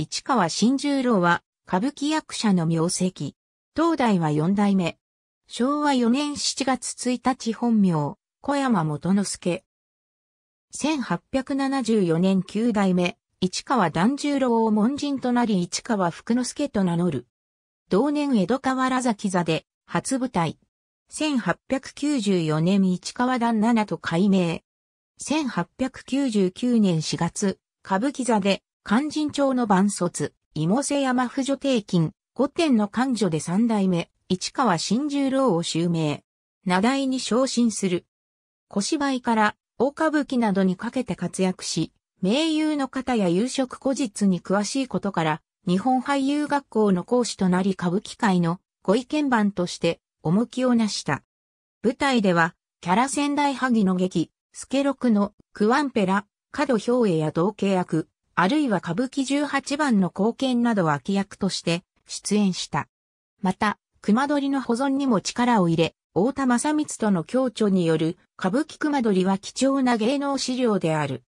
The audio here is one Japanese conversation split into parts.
市川新十郎は、歌舞伎役者の名跡。東大は四代目。昭和4年7月1日本名、小山元之助。1874年9代目、市川團十郎を門人となり市川福之助と名乗る。同年江戸川原崎座で、初舞台。1894年市川団七と改名。1899年4月、歌舞伎座で、肝心町の伴卒、芋瀬山婦助定金、五点の官女で三代目、市川新十郎を襲名。名題に昇進する。小芝居から大歌舞伎などにかけて活躍し、名優の方や夕食古日に詳しいことから、日本俳優学校の講師となり歌舞伎界のご意見番として重きを成した。舞台では、キャラ仙台萩の劇、スケロクのクワンペラ、角兵衛や同契役、あるいは歌舞伎十八番の貢献などは脇役として出演した。また、熊取の保存にも力を入れ、大田正光との共著による歌舞伎熊取は貴重な芸能資料である。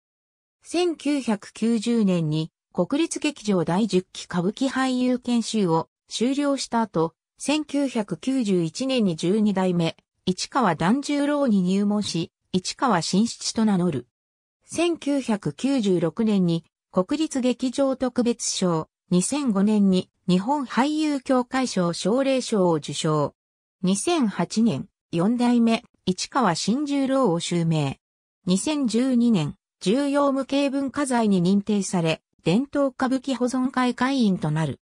1990年に国立劇場第10期歌舞伎俳優研修を終了した後、1991年に12代目、市川團十郎に入門し、市川新七と名乗る。1996年に国立劇場特別賞、2005年に日本俳優協会賞奨励賞を受賞。2008年、4代目、市川新十郎を襲名。2012年、重要無形文化財に認定され、伝統歌舞伎保存会会員となる。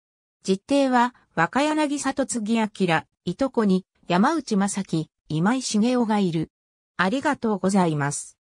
実定は、若柳里継明、いとこに、山内正樹、今井茂雄がいる。ありがとうございます。